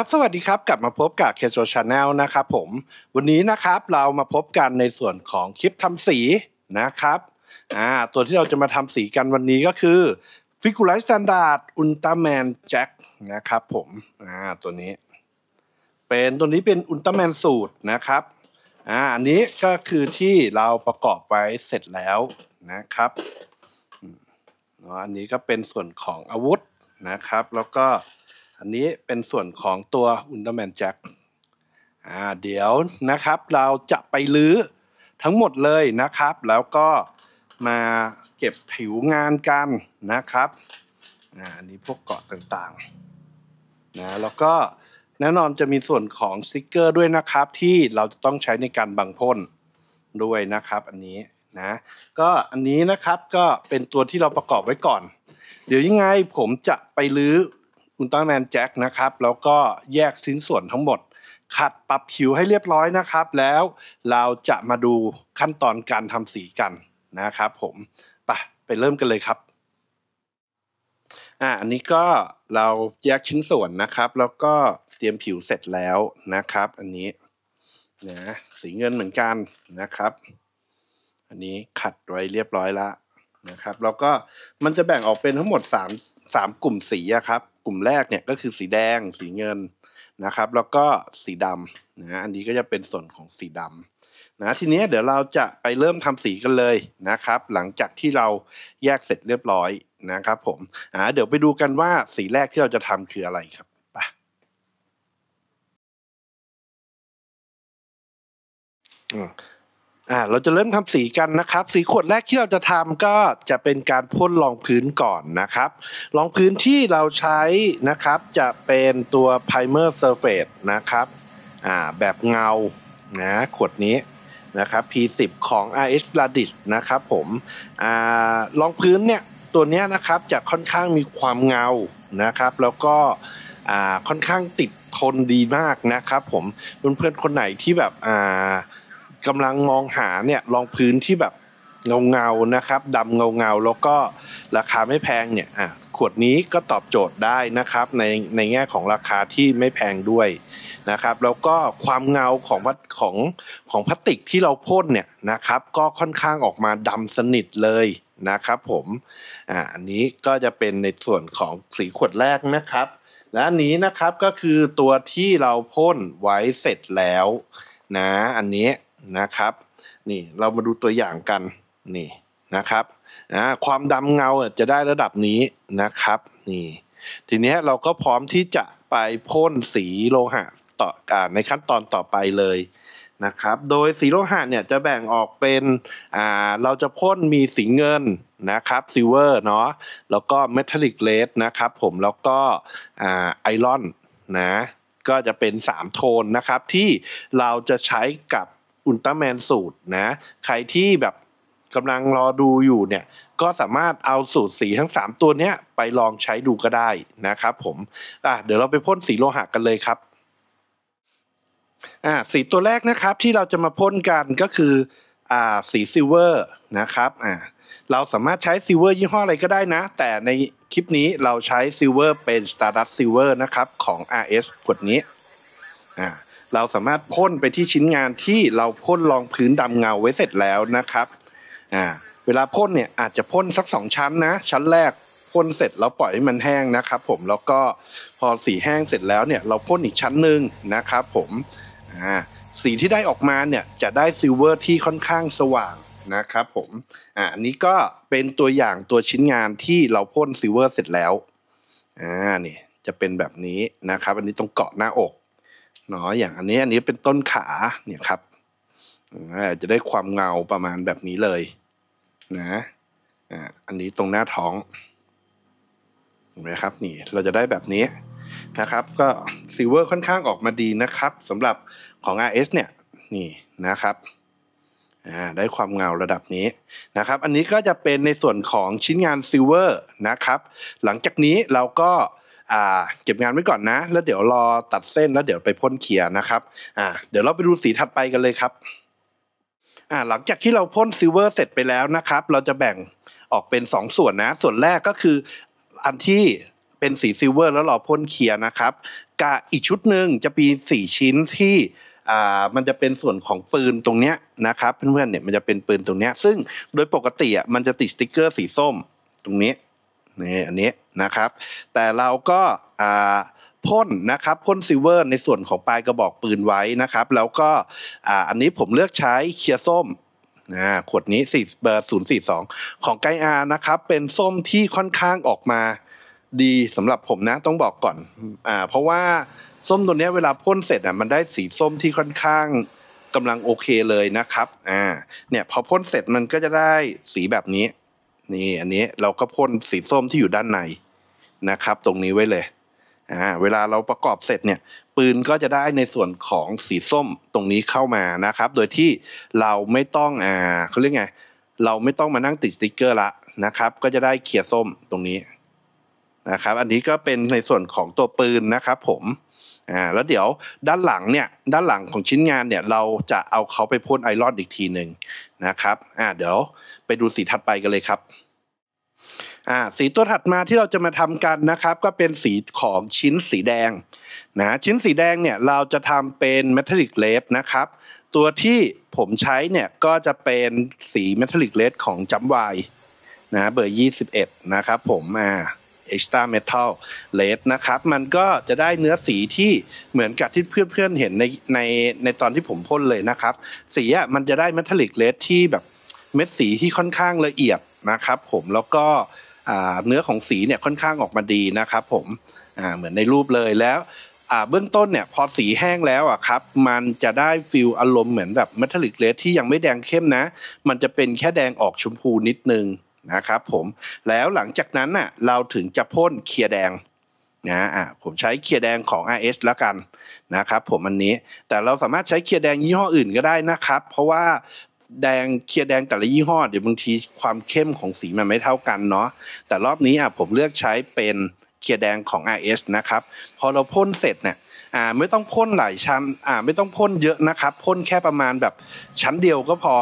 ครับสวัสดีครับกลับมาพบกับเคโซชาแนลนะครับผมวันนี้นะครับเรามาพบกันในส่วนของคลิปทำสีนะครับอ่าตัวที่เราจะมาทำสีกันวันนี้ก็คือฟิกูไลท์สแตนดาร์ดอุลตร้าแมนแจ็คนะครับผมอ่าตัวนี้เป็นตัวนี้เป็นอุลตร้าแมนสูตรนะครับอ่าอันนี้ก็คือที่เราประกอบไว้เสร็จแล้วนะครับอันนี้ก็เป็นส่วนของอาวุธนะครับ แล้วก็อันนี้เป็นส่วนของตัวอุลตร้าแมนแจ็ค อ่าเดี๋ยวนะครับเราจะไปลื้อทั้งหมดเลยนะครับ แล้วก็มาเก็บผิวงานกันนะครับ อ่าอันนี้พวกเกาะต่างๆนะแล้วก็แน่นอนจะมีส่วนของสติกเกอร์ด้วยนะครับ ที่เราจะต้องใช้ในการบังพ่น ด้วยนะครับ อันนี้นะก็อันนี้นะครับก็เป็นตัวที่เราประกอบไว้ก่อน เดี๋ยวยังไงผมจะไปลื้อคุณต้้งแนนแจ็คนะครับ แล้วก็แยกชิ้นส่วนทั้งหมด ขัดปรับผิวให้เรียบร้อยนะครับ แล้วเราจะมาดูขั้นตอนการทำสีกันนะครับ ผมปะไปเริ่มกันเลยครับอ่าอันนี้ก็เราแยกชิ้นส่วนนะครับ แล้วก็เตรียมผิวเสร็จแล้วนะครับ อันนี้นะสีเงินเหมือนกันนะครับ อันนี้ขัดไว้เรียบร้อยละนะครับ แล้วก็มันจะแบ่งออกเป็นทั้งหมด3 3กลุ่มสีครับกลุ่มแรกเนี่ยก็คือสีแดง สีเงินนะครับ แล้วก็สีดำนะอันนี้ก็จะเป็นส่วนของสีดำนะทีนี้เดี๋ยวเราจะไปเริ่มทำสีกันเลยนะครับ หลังจากที่เราแยกเสร็จเรียบร้อยนะครับ ผมอ่าเดี๋ยวไปดูกันว่าสีแรกที่เราจะทำคืออะไรครับไปอ่าเราจะเริ่มทำสีกันนะครับ สีขวดแรกที่เราจะทำก็จะเป็นการพ่นรองพื้นก่อนนะครับรองพื้นที่เราใช้นะครับ จะเป็นตัว primer surface นะครับอ่าแบบเงานะขวดนี้นะครับ P10 ของ RS l a d i s นะครับ ผมอ่ารองพื้นเนี่ยตัวนี้นะครับ จะค่อนข้างมีความเงานะครับ แล้วก็อ่าค่อนข้างติดทนดีมากนะครับ ผมเพื่อนๆคนไหนที่แบบอ่ากำลังมองหาเนี่ยรองพื้นที่แบบเงาเงานะครับดำเงาเงาแล้วก็ราคาไม่แพงเนี่ยอ่ะขวดนี้ก็ตอบโจทย์ได้นะครับในในแง่ของราคาที่ไม่แพงด้วยนะครับแล้วก็ความเงาของของของพลาสติกที่เราพ่นเนี่ยนะครับ ก็ค่อนข้างออกมาดำสนิทเลยนะครับ ผมอ่าอันนี้ก็จะเป็นในส่วนของสีขวดแรกนะครับ และอันนี้นะครับก็คือตัวที่เราพ่นไว้เสร็จแล้วนะอันนี้นะครับนี่เรามาดูตัวอย่างกันนี่นะครับนะความดำเงาจะได้ระดับนี้นะครับนี่ทีนี้เราก็พร้อมที่จะไปพ่นสีโลหะต่อในขั้นตอนต่อไปเลยนะครับโดยสีโลหะเนี่ยจะแบ่งออกเป็นอ่าเราจะพ่นมีสีเงินนะครับซิลเวอร์เนาะแล้วก็เมทัลลิกเลสนะครับผมแล้วก็อ่าไอรอนนะก็จะเป็น 3 โทนนะครับที่เราจะใช้กับอุลตร้าแมนสูตรนะ ใครที่แบบกำลังรอดูอยู่ เนี่ย ก็สามารถเอาสูตรสีทั้ง 3 ตัวเนี้ยไปลองใช้ดูก็ได้นะครับผม อ่ะเดี๋ยวเราไปพ่นสีโลหะกันเลยครับ อ่า สีตัวแรกนะครับ ที่เราจะมาพ่นกันก็คือ อ่า สีซิลเวอร์นะครับ อ่า เราสามารถใช้ซิลเวอร์ยี่ห้ออะไรก็ได้นะ แต่ในคลิปนี้เราใช้ซิลเวอร์เป็น Stardust Silver นะครับ ของ RS ขวดนี้ อ่าเราสามารถพ่นไปที่ชิ้นงานที่เราพ่นรองพื้นดำเงาไว้เสร็จแล้วนะครับ อ่า เวลาพ่นเนี่ยอาจจะพ่นสักสองชั้นนะ ชั้นแรกพ่นเสร็จแล้วปล่อยให้มันแห้งนะครับผมแล้วก็พอสีแห้งเสร็จแล้วเนี่ย เราพ่นอีกชั้นหนึ่งนะครับผมอ่าสีที่ได้ออกมาเนี่ย จะได้ซิลเวอร์ที่ค่อนข้างสว่างนะครับผมอ่า นี้ก็เป็นตัวอย่างตัวชิ้นงานที่เราพ่นซิลเวอร์เสร็จแล้วอ่านี่จะเป็นแบบนี้นะครับอันนี้ตรงเกาะหน้าอกเนาะอย่างอันนี้อันนี้เป็นต้นขาเนี่ยครับจะได้ความเงาประมาณแบบนี้เลยนะอันนี้ตรงหน้าท้องเห็นไหมครับนี่เราจะได้แบบนี้นะครับ ก็ซิลเวอร์ค่อนข้างออกมาดีนะครับสำหรับของ RS เนี่ยนี่นะครับได้ความเงาระดับนี้นะครับ อันนี้ก็จะเป็นในส่วนของชิ้นงานซิลเวอร์นะครับ หลังจากนี้เราก็่าเก็บงานไว้ก่อนนะแล้วเดี๋ยวรอตัดเส้นแล้วเดี๋ยวไปพ่นเขียนะครับ อ่า เดี๋ยวเราไปดูสีถัดไปกันเลยครับ อ่าหลังจากที่เราพ่นซิลเวอร์เสร็จไปแล้วนะครับ เราจะแบ่งออกเป็น 2 ส่วนนะ ส่วนแรกก็คืออันที่เป็นสีซิลเวอร์แล้วเราพ่นเขียนะครับกบอีกชุดหนึ่งจะมี4ชิ้นที่่ามันจะเป็นส่วนของปืนตรงเนี้ยนะครับ เพื่อนๆเนี่ยมันจะเป็นปืนตรงเนี้ยซึ่งโดยปกติอ่ะมันจะติดสติกเกอร์สีส้มตรงนี้นี่อันนี้นะครับ แต่เราก็พ่นนะครับพ่นซิลเวอร์ในส่วนของปลายกระบอกปืนไว้นะครับ แล้วก็อันนี้ผมเลือกใช้เคียร์ส้มขวดนี้4เบอร์042ของไกอานะครับเป็นส้มที่ค่อนข้างออกมาดีสำหรับผมนะต้องบอกก่อนอ่าเพราะว่าส้มตัวนี้เวลาพ่นเสร็จอ่ะมันได้สีส้มที่ค่อนข้างกำลังโอเคเลยนะครับอ่าเนี่ยพอพ่นเสร็จมันก็จะได้สีแบบนี้นี่อันนี้เราก็พ่นสีส้มที่อยู่ด้านในนะครับตรงนี้ไว้เลยอ่าเวลาเราประกอบเสร็จเนี่ย ปืนก็จะได้ในส่วนของสีส้มตรงนี้เข้ามานะครับ โดยที่เราไม่ต้องอ่าเขาเรียกไงเราไม่ต้องมานั่งติดสติกเกอร์ละนะครับ ก็จะได้เขียส้มตรงนี้นะครับอันนี้ก็เป็นในส่วนของตัวปืนนะครับผมอ่าแล้วเดี๋ยวด้านหลังเนี่ย ด้านหลังของชิ้นงานเนี่ยเราจะเอาเขาไปพ่นไอรอนอีกทีหนึ่งนะครับ อ่าเดี๋ยวไปดูสีถัดไปกันเลยครับอ่าสีตัวถัดมาที่เราจะมาทำกันนะครับ ก็เป็นสีของชิ้นสีแดง นะ ชิ้นสีแดงเนี่ยเราจะทำเป็นเมทัลลิกเลสนะครับ ตัวที่ผมใช้เนี่ยก็จะเป็นสีเมทัลลิกเลสของจัมไวนะ เบอร์21 นะครับผมอ่าเอ็กซ์ตร้าเมทัลเลดนะครับมันก็จะได้เนื้อสีที่เหมือนกับที่เพื่อนๆเห็นในในในตอนที่ผมพ่นเลยนะครับสีอ่ะมันจะได้เมทัลลิกเลดที่แบบเม็ดสีที่ค่อนข้างละเอียดนะครับผมแล้วก็เนื้อของสีเนี่ยค่อนข้างออกมาดีนะครับผมเหมือนในรูปเลยแล้วเบื้องต้นเนี่ยพอสีแห้งแล้วอ่ะครับมันจะได้ฟิลอารมณ์เหมือนแบบเมทัลลิกเลสที่ยังไม่แดงเข้มนะมันจะเป็นแค่แดงออกชมพูนิดนึงนะครับผมแล้วหลังจากนั้นน่ะเราถึงจะพ่นเคลียร์แดงนะอ่ะผมใช้เคลียร์แดงของ RS แล้วกันนะครับผมอันนี้แต่เราสามารถใช้เคลียร์แดงยี่ห้ออื่นก็ได้นะครับเพราะว่าแดงเคลียร์แดงแต่ละยี่ห้อเดี๋ยวบางทีความเข้มของสีมันไม่เท่ากันเนาะแต่รอบนี้อ่ะผมเลือกใช้เป็นเคลียร์แดงของ RS นะครับพอเราพ่นเสร็จเนี่ยอ่าไม่ต้องพ่นหลายชั้นอ่าไม่ต้องพ่นเยอะนะครับพ่นแค่ประมาณแบบชั้นเดียวก็พอ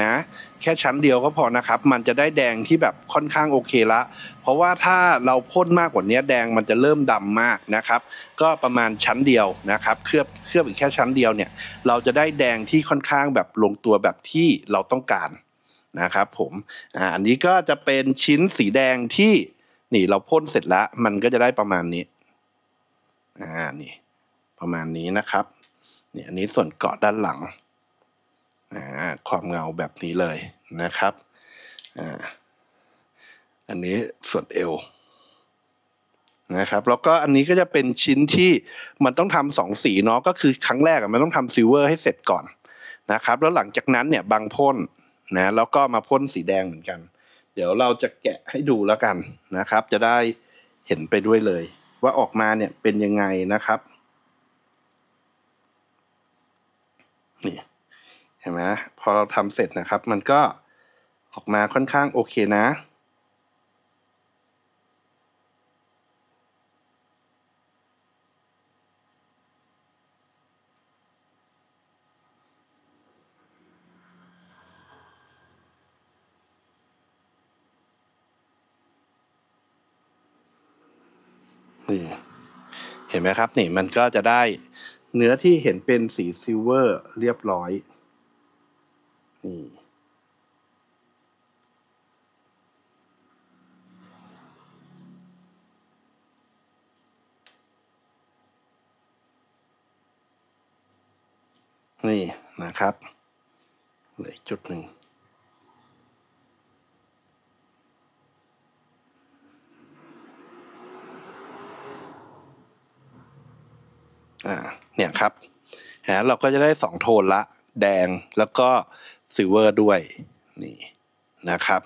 นะแค่ชั้นเดียวก็พอนะครับ มันจะได้แดงที่แบบค่อนข้างโอเคละเพราะว่าถ้าเราพ่นมากกว่านี้แดงมันจะเริ่มดำมากนะครับ ก็ประมาณชั้นเดียวนะครับ เคลือบเคลือบอีกแค่ชั้นเดียวเนี่ย เราจะได้แดงที่ค่อนข้างแบบลงตัวแบบที่เราต้องการนะครับผมอ่าอันนี้ก็จะเป็นชิ้นสีแดงที่นี่เราพ่นเสร็จแล้ว มันก็จะได้ประมาณนี้อ่านี่ ประมาณนี้นะครับเนี่ยอันนี้ส่วนเกาะด้านหลังความเงาแบบนี้เลยนะครับ อันนี้ส่วนเอวนะครับแล้วก็อันนี้ก็จะเป็นชิ้นที่มันต้องทำสองสีเนาะก็คือครั้งแรกมันต้องทำซิลเวอร์ให้เสร็จก่อนนะครับ แล้วหลังจากนั้นเนี่ยบางพ่นนะแล้วก็มาพ่นสีแดงเหมือนกัน เดี๋ยวเราจะแกะให้ดูแล้วกันนะครับ จะได้เห็นไปด้วยเลย ว่าออกมาเนี่ยเป็นยังไงนะครับนี่ห็นไหม พอเราทำเสร็จนะครับ มันก็ออกมาค่อนข้างโอเคนะนี่เห็นไหมครับ นี่ มันก็จะได้เนื้อที่เห็นเป็นสีซิลเวอร์เรียบร้อยนี่นี่นะครับเหลือจุดหนึ่งอ่าเนี่ยครับแหมเราก็จะได้สองโทนละแดงแล้วก็ ซิลเวอร์ด้วยนี่นะครับ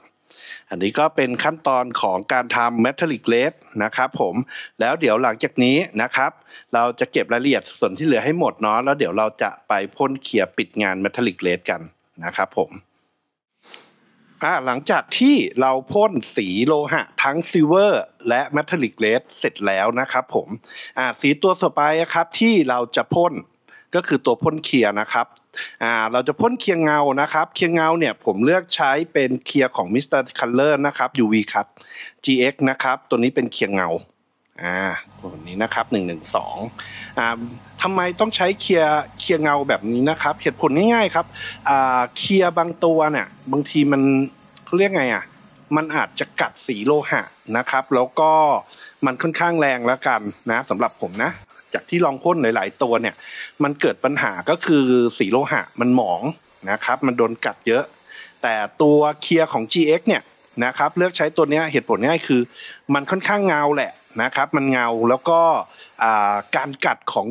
อันนี้ก็เป็นขั้นตอนของการทำแมทริกเลสนะครับผมแล้วเดี๋ยวหลังจากนี้นะครับ เราจะเก็บรายละเอียดส่วนที่เหลือให้หมดเนาะแล้วเดี๋ยวเราจะไปพ่นเขียปิดงานแมทริกเลสกันนะครับผมหลังจากที่เราพ่นสีโลหะ ทั้งซิลเวอร์ และแมทริกเลสเสร็จแล้วนะครับ ผมสีตัวต่อไปครับ ที่เราจะพ่นก็คือตัวพ่นเคลียร์นะครับ เราจะพ่นเคลียร์เงานะครับ เคลียร์เงาเนี่ยผมเลือกใช้เป็นเคลียร์ของ Mr. Color นะครับ UV Cut GX นะครับ ตัวนี้เป็นเคลียร์เงาอ่าตัวนี้นะครับ1นึอ่าทำไมต้องใช้เคลียร์ เคลียร์เงาแบบนี้นะครับ เหตุผลง่ายๆครับอ่าเคลียร์บางตัวเนี่ย บางทีมันเขาเรียกไงอ่ะ มันอาจจะกัดสีโลหะนะครับ แล้วก็มันค่อนข้างแรงแล้วกันนะสำหรับผมนะจากที่ลองพ่นหลายๆ ตัวเนี่ย มันเกิดปัญหาก็คือสีโลหะมันหมองนะครับ มันโดนกัดเยอะ แต่ตัวเคลียร์ของ GX เนี่ยนะครับ เลือกใช้ตัวนี้เหตุผลง่ายคือ มันค่อนข้างเงาแหละนะครับ มันเงาแล้วก็การกัดของ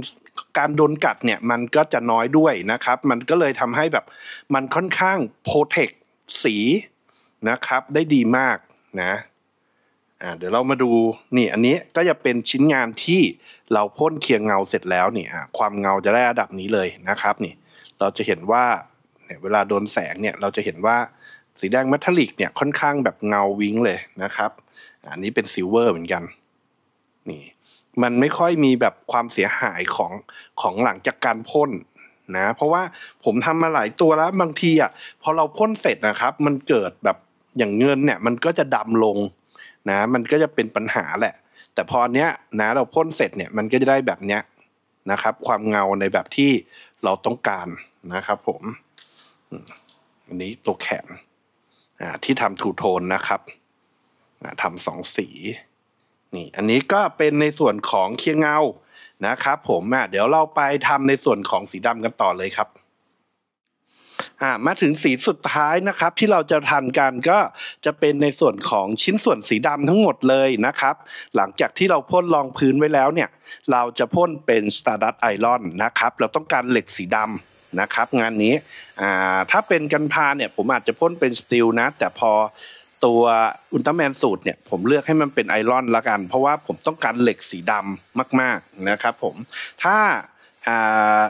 การโดนกัดเนี่ยมันก็จะน้อยด้วยนะครับ มันก็เลยทำให้แบบมันค่อนข้างโปรเทคสีนะครับ ได้ดีมากนะอ่าเดี๋ยวเรามาดูนี่อันนี้ก็จะเป็นชิ้นงานที่เราพ่นเคียงเงาเสร็จแล้วนี่อ่าความเงาจะได้ระดับนี้เลยนะครับ นี่ เราจะเห็นว่าเนี่ยเวลาโดนแสงเนี่ย เราจะเห็นว่าสีแดงเมทัลลิกเนี่ยค่อนข้างแบบเงาวิ้งเลยนะครับ อันนี้เป็นซิลเวอร์เหมือนกัน นี่ มันไม่ค่อยมีแบบความเสียหายของของหลังจากการพ่นนะ เพราะว่าผมทำมาหลายตัวแล้วบางทีอ่ะพอเราพ่นเสร็จนะครับ มันเกิดแบบอย่างเงินเนี่ย มันก็จะดำลงนะมันก็จะเป็นปัญหาแหละ แต่พอเนี้ยนะเราพ่นเสร็จเนี่ยมันก็จะได้แบบเนี้ยนะครับ ความเงาในแบบที่เราต้องการนะครับผมอันนี้ตัวแขนที่ทำทูโทนนะครับทำสองสี นี่ อันนี้ก็เป็นในส่วนของเคียงเงานะครับผมเดี๋ยวเราไปทำในส่วนของสีดำกันต่อเลยครับอ่มาถึงสีสุดท้ายนะครับ ที่เราจะทันกัน ก็จะเป็นในส่วนของชิ้นส่วนสีดำทั้งหมดเลยนะครับ หลังจากที่เราพ่นรองพื้นไว้แล้วเนี่ย เราจะพ่นเป็น Stardust Iron นะครับ เราต้องการเหล็กสีดำนะครับ งานนี้อ่าถ้าเป็นกันพาเนี่ย ผมอาจจะพ่นเป็นสตีลนะแต่พอตัวอุลตร้าแมนสูตรเนี่ย ผมเลือกให้มันเป็นไอรอนละกัน เพราะว่าผมต้องการเหล็กสีดำมากๆนะครับผมถ้าอ่า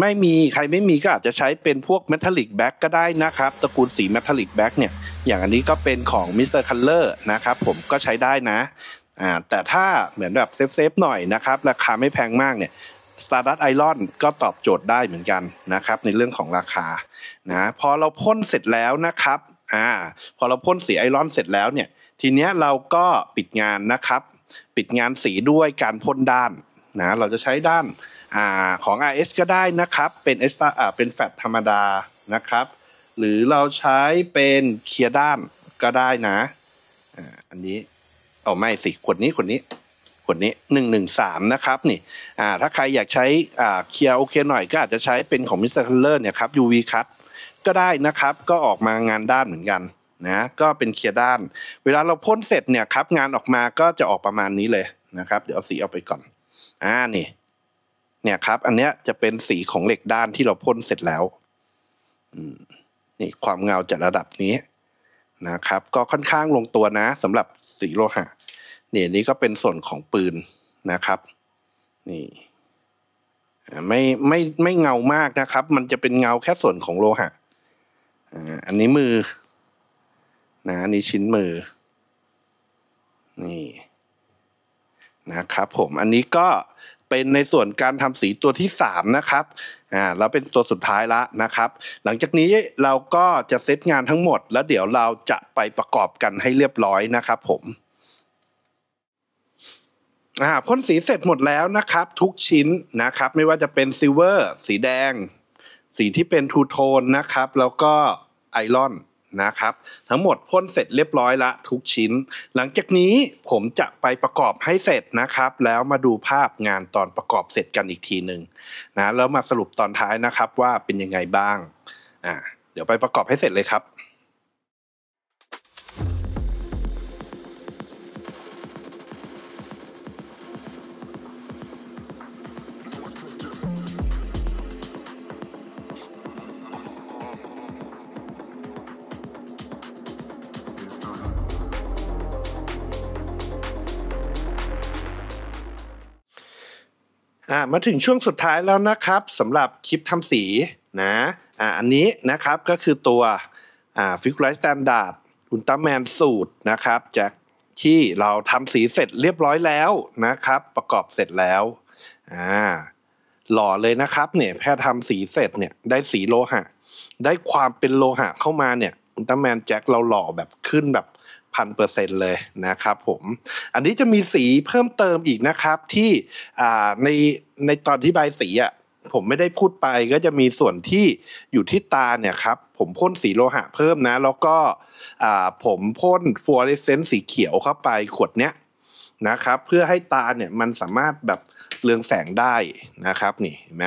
ไม่มีใครไม่มีก็อาจจะใช้เป็นพวกเมทัลลิกแบ็กก็ได้นะครับ ตระกูลสีเมทัลลิกแบ็กเนี่ยอย่างอันนี้ก็เป็นของมิสเตอร์คัลเลอร์นะครับ ผมก็ใช้ได้นะ แต่ถ้าเหมือนแบบเซฟ ๆ หน่อยนะครับ ราคาไม่แพงมากเนี่ย Stardust Iron ก็ตอบโจทย์ได้เหมือนกันนะครับ ในเรื่องของราคานะ พอเราพ่นเสร็จแล้วนะครับอ่าพอเราพ่นสีไอรอนเสร็จแล้วเนี่ย ทีเนี้ยเราก็ปิดงานนะครับ ปิดงานสีด้วยการพ่นด้านนะเราจะใช้ด้านของ RS ก็ได้นะครับ เป็นเอสตาเป็นแฟตธรรมดานะครับ หรือเราใช้เป็นเคลียร์ด้านก็ได้นะอันนี้เอาไม่สิขวดนี้ขวดนี้ขวดนี้หนึ่งหนึ่งสามนะครับนี่อ่าถ้าใครอยากใช้อ่าเคลียร์โอเคหน่อยก็อาจจะใช้เป็นของมิสเตอร์คัลเลอร์เนี่ยครับ UV คัตก็ได้นะครับ ก็ออกมางานด้านเหมือนกันนะ ก็เป็นเคลียร์ด้าน เวลาเราพ่นเสร็จเนี่ยครับงานออกมาก็จะออกประมาณนี้เลยนะครับ เดี๋ยวเอาสีเอาไปก่อนอ่านี่เนี่ยครับอันเนี้ยจะเป็นสีของเหล็กด้านที่เราพ่นเสร็จแล้วนี่ความเงาจะระดับนี้ นะครับ ก็ค่อนข้างลงตัวนะสำหรับสีโลหะเนี่ยนี้ก็เป็นส่วนของปืนนะครับ นี่ไม่ไม่ไม่เงามากนะครับ มันจะเป็นเงาแค่ส่วนของโลหะอันนี้มือนะนี่ชิ้นมือ นี่นะครับ ผม อันนี้ก็เป็นในส่วนการทำสีตัวที่ 3 นะครับ อ่าแล้วเป็นตัวสุดท้ายละนะครับ หลังจากนี้เราก็จะเซตงานทั้งหมด แล้วเดี๋ยวเราจะไปประกอบกันให้เรียบร้อยนะครับผม อ่าพ่นสีเสร็จหมดแล้วนะครับ ทุกชิ้นนะครับ ไม่ว่าจะเป็นซิลเวอร์สีแดง สีที่เป็นทูโทนนะครับ แล้วก็ไอรอนนะครับทั้งหมดพ่นเสร็จเรียบร้อยละทุกชิ้น หลังจากนี้ผมจะไปประกอบให้เสร็จนะครับ แล้วมาดูภาพงานตอนประกอบเสร็จกันอีกทีหนึ่งนะแล้วมาสรุปตอนท้ายนะครับว่าเป็นยังไงบ้างอ่าเดี๋ยวไปประกอบให้เสร็จเลยครับ่ามาถึงช่วงสุดท้ายแล้วนะครับสำหรับคลิปทำสีนะอ่าอันนี้นะครับก็คือตัวอ่าฟิกไลท์สแตนดาร์ดอุลตร้าแมนสูตรนะครับจากที่เราทำสีเสร็จเรียบร้อยแล้วนะครับ ประกอบเสร็จแล้วอ่าหล่อเลยนะครับเนี่ยแพทย์ทำสีเสร็จเนี่ยได้สีโลหะได้ความเป็นโลหะเข้ามาเนี่ยอุลตร้าแมนแจ็คเราหล่อแบบขึ้นแบบพันเปอร์เซ็นเลยนะครับผม อันนี้จะมีสีเพิ่มเติมอีกนะครับ ที่ในในตอนที่บายสีอ่ะผมไม่ได้พูดไปก็จะมีส่วนที่อยู่ที่ตาเนี่ยครับ ผมพ่นสีโลหะเพิ่มนะ แล้วก็ผมพ่นฟลูออเรสเซนต์สีเขียวเข้าไปขวดเนี้ยนะครับ เพื่อให้ตาเนี่ยมันสามารถแบบเรืองแสงได้นะครับ นี่เห็นไหม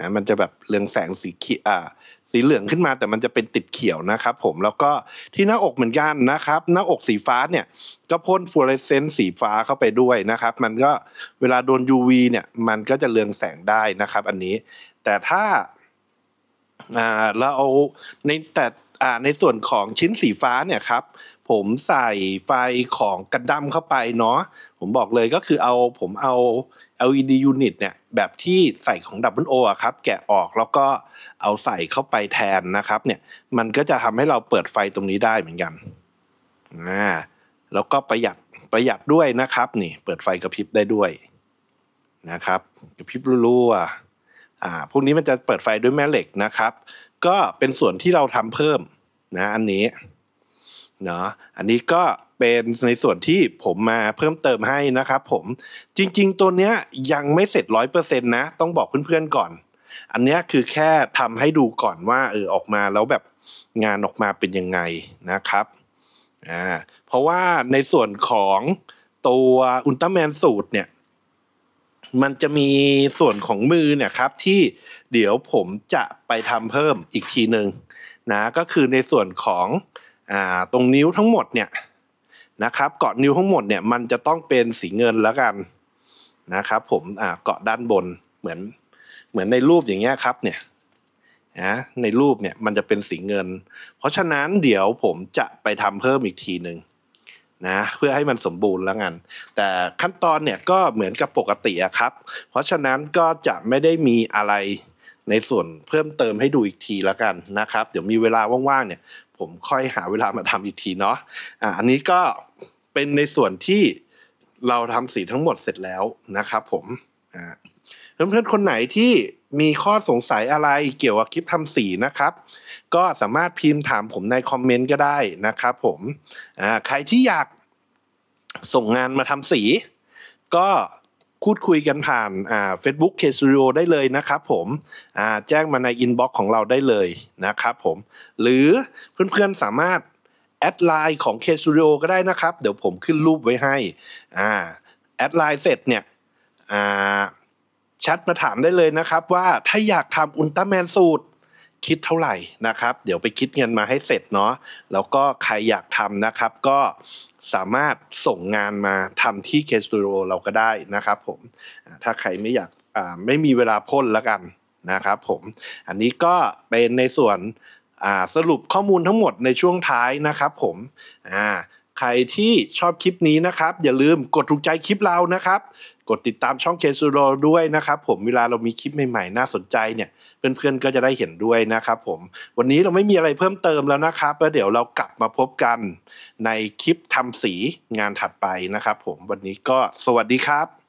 นะมันจะแบบเรืองแสงสีเขียวสีเหลืองขึ้นมา แต่มันจะเป็นติดเขียวนะครับ ผมแล้วก็ที่หน้าอกเหมือนกันนะครับ หน้าอกสีฟ้าเนี่ย ก็พ่นฟลูออเรสเซนต์สีฟ้าเข้าไปด้วยนะครับ มันก็เวลาโดน UV เนี่ย มันก็จะเรืองแสงได้นะครับ อันนี้แต่ถ้าเราในแต่ในส่วนของชิ้นสีฟ้าเนี่ยครับ ผมใส่ไฟของกระดัมเข้าไปเนาะผมบอกเลยก็คือเอา ผมเอา LED unit เนี่ย แบบที่ใส่ของ Double O อครับ แกะออกแล้วก็เอาใส่เข้าไปแทนนะครับ เนี่ย มันก็จะทำให้เราเปิดไฟตรงนี้ได้เหมือนกันอ่าแล้วก็ประหยัดประหยัดด้วยนะครับนี่เปิดไฟกระพริบได้ด้วย นะครับกระพริบรัวๆอ่า พวกนี้มันจะเปิดไฟด้วยแม่เหล็กนะครับก็เป็นส่วนที่เราทำเพิ่มนะ อันนี้เนาะอันนี้ก็เป็นในส่วนที่ผมมาเพิ่มเติมให้นะครับผมจริงๆตัวเนี้ยยังไม่เสร็จร้อยเปอร์เซ็นต์นะ ต้องบอกเพื่อนๆก่อน อันเนี้ยคือแค่ทำให้ดูก่อนว่า เออออกมาแล้วแบบงานออกมาเป็นยังไงนะครับอ่าเพราะว่าในส่วนของตัวอุลตร้าแมนสูตรเนี่ยมันจะมีส่วนของมือเนี่ยครับ ที่เดี๋ยวผมจะไปทำเพิ่มอีกทีหนึ่งนะก็คือในส่วนของอตรงนิ้วทั้งหมดเนี่ยนะครับเกาะนิ้วทั้งหมดเนี่ย มันจะต้องเป็นสีเงินแล้วกันนะครับผมเกาะด้านบนเหมือนเหมือนในรูปอย่างเงี้ยครับ เนี่ยนะในรูปเนี่ยมันจะเป็นสีเงิน เพราะฉะนั้นเดี๋ยวผมจะไปทำเพิ่มอีกทีหนึ่งนะเพื่อให้มันสมบูรณ์แล้วกันแต่ขั้นตอนเนี่ยก็เหมือนกับปกติครับ เพราะฉะนั้นก็จะไม่ได้มีอะไรในส่วนเพิ่มเติมให้ดูอีกทีแล้วกันนะครับเดี๋ยวมีเวลาว่างๆเนี่ย ผมค่อยหาเวลามาทำอีกทีเนาะอ่าอันนี้ก็เป็นในส่วนที่เราทำสีทั้งหมดเสร็จแล้วนะครับ ผมอ่าเพื่อนๆคนไหนที่มีข้อสงสัยอะไรเกี่ยวกับคลิปทำสีนะครับ ก็สามารถพิมพ์ถามผมในคอมเมนต์ก็ได้นะครับผมใครที่อยากส่งงานมาทำสี ก็พูดคุยกันผ่านเฟซบุ๊กเคสตูดิโอได้เลยนะครับผมแจ้งมาในอินบ็อกซ์ของเราได้เลยนะครับผม หรือเพื่อนๆ สามารถ แอดไลน์ของเคสตูดิโอก็ได้นะครับ เดี๋ยวผมขึ้นรูปไว้ให้แอดไลน์เสร็จเนี่ยอ่าแชทมาถามได้เลยนะครับว่าถ้าอยากทำอุลตร้าแมนสูตรคิดเท่าไหร่นะครับ เดี๋ยวไปคิดเงินมาให้เสร็จเนาะแล้วก็ใครอยากทำนะครับ ก็สามารถส่งงานมาทำที่เคสตูโรเราก็ได้นะครับ ผมถ้าใครไม่อยากไม่มีเวลาพ่นละกันนะครับผมอันนี้ก็เป็นในส่วนสรุปข้อมูลทั้งหมดในช่วงท้ายนะครับผมอ่าใครที่ชอบคลิปนี้นะครับ อย่าลืมกดถูกใจคลิปเรานะครับ กดติดตามช่องเคสุโรด้วยนะครับผมเวลาเรามีคลิปใหม่ๆ น่าสนใจเนี่ย เพื่อนๆก็จะได้เห็นด้วยนะครับผมวันนี้เราไม่มีอะไรเพิ่มเติมแล้วนะครับแล้วเดี๋ยวเรากลับมาพบกันในคลิปทำสีงานถัดไปนะครับผมวันนี้ก็สวัสดีครับ